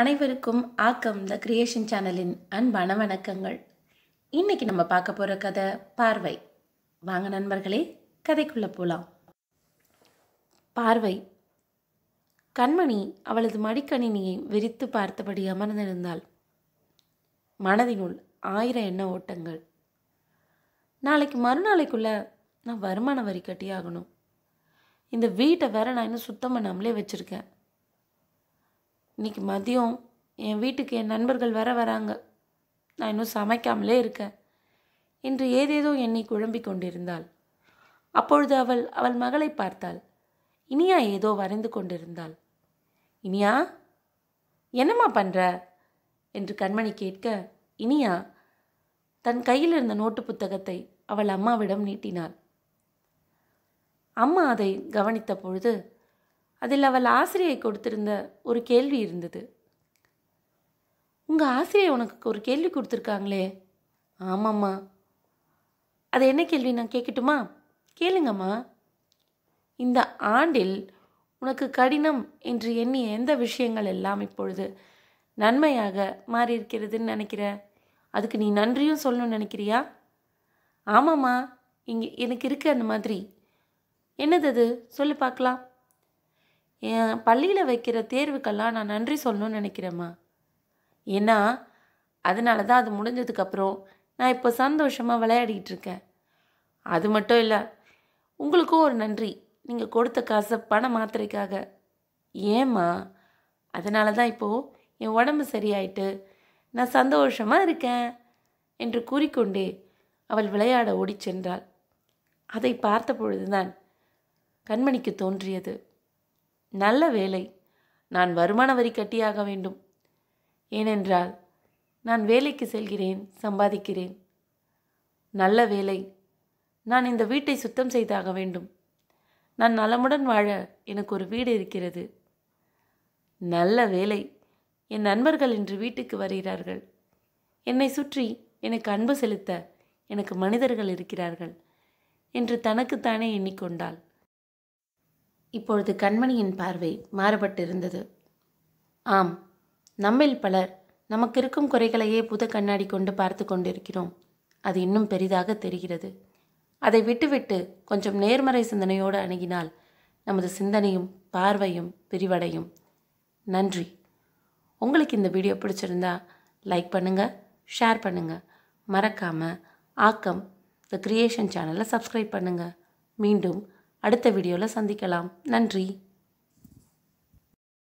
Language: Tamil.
அனைவருக்கும் ஆக்கம் த கிரியேஷன் சேனலின் அன்பான வணக்கங்கள் இன்னைக்கு நம்ம பார்க்க போகிற கதை பார்வை வாங்க நண்பர்களே கதைக்குள்ளே போகலாம் பார்வை கண்மணி அவளது மடிக்கணினியை விரித்து பார்த்தபடி அமர்ந்திருந்தாள் மனதினுள் ஆயிரம் எண்ண ஓட்டங்கள் நாளைக்கு மறுநாளைக்குள்ளே நான் வருமான வரி கட்டியாகணும் இந்த வீட்டை வேற நான் இன்னும் சுத்தம் பண்ணாமலே வச்சுருக்கேன் இன்றைக்கி மதியம் என் வீட்டுக்கு என் நண்பர்கள் வர வராங்க நான் இன்னும் சமைக்காமலே இருக்கேன் என்று ஏதேதோ என்னை குழம்பிக் கொண்டிருந்தாள் அப்பொழுது அவள் அவள் மகளை பார்த்தாள் இனியா ஏதோ வரைந்து கொண்டிருந்தாள் இனியா என்னம்மா பண்ணுற என்று கண்மணி கேட்க இனியா தன் கையில் இருந்த நோட்டு புத்தகத்தை அவள் அம்மாவிடம் நீட்டினாள் அம்மா அதை கவனித்த பொழுது அதில் அவள் ஆசிரியை கொடுத்திருந்த ஒரு கேள்வி இருந்தது உங்கள் ஆசிரியை உனக்கு ஒரு கேள்வி கொடுத்துருக்காங்களே ஆமாம்மா அது என்ன கேள்வி நான் கேட்கட்டுமா கேளுங்கம்மா இந்த ஆண்டில் உனக்கு கடினம் என்று எண்ணி எந்த விஷயங்கள் எல்லாம் இப்பொழுது நன்மையாக மாறியிருக்கிறதுன்னு நினைக்கிற அதுக்கு நீ நன்றியும் சொல்லணும்னு நினைக்கிறியா ஆமாம்மா இங்கே எனக்கு இருக்குது அந்த மாதிரி என்னது அது சொல்லி பார்க்கலாம் என் பள்ளியில் வைக்கிற தேர்வுக்கெல்லாம் நான் நன்றி சொல்லணும்னு நினைக்கிறேம்மா ஏன்னா அதனால தான் அது முடிஞ்சதுக்கப்புறம் நான் இப்போ சந்தோஷமாக விளையாடிக்கிட்டு இருக்கேன் அது மட்டும் இல்லை உங்களுக்கும் ஒரு நன்றி நீங்கள் கொடுத்த காசை பண மாத்திரைக்காக ஏம்மா அதனால தான் இப்போது என் உடம்பு சரியாயிட்டு நான் சந்தோஷமாக இருக்கேன் என்று கூறிக்கொண்டே அவள் விளையாட ஓடி சென்றாள் அதை பார்த்த பொழுதுதான் கண்மணிக்கு தோன்றியது நல்ல வேலை நான் வருமான வரி கட்டியாக வேண்டும் ஏனென்றால் நான் வேலைக்கு செல்கிறேன் சம்பாதிக்கிறேன் நல்ல வேலை நான் இந்த வீட்டை சுத்தம் செய்தாக வேண்டும் நான் நலமுடன் வாழ எனக்கு ஒரு வீடு இருக்கிறது நல்ல வேலை என் நண்பர்கள் இன்று வீட்டுக்கு வருகிறார்கள் என்னை சுற்றி எனக்கு அன்பு செலுத்த எனக்கு மனிதர்கள் இருக்கிறார்கள் என்று தனக்குத்தானே எண்ணிக்கொண்டாள் இப்பொழுது கண்மணியின் பார்வை மாறுபட்டிருந்தது ஆம் நம்மில் பலர் நமக்கு இருக்கும் குறைகளையே புது கண்ணாடி கொண்டு பார்த்து கொண்டிருக்கிறோம் அது இன்னும் பெரிதாக தெரிகிறது அதை விட்டுவிட்டு கொஞ்சம் நேர்மறை சிந்தனையோடு அணுகினால் நமது சிந்தனையும் பார்வையும் விரிவடையும் நன்றி உங்களுக்கு இந்த வீடியோ பிடிச்சிருந்தா லைக் பண்ணுங்கள் ஷேர் பண்ணுங்கள் மறக்காமல் ஆக்கம் த கிரியேஷன் சேனலை சப்ஸ்கிரைப் பண்ணுங்கள் மீண்டும் அடுத்த வீடியோவில் சந்திக்கலாம் நன்றி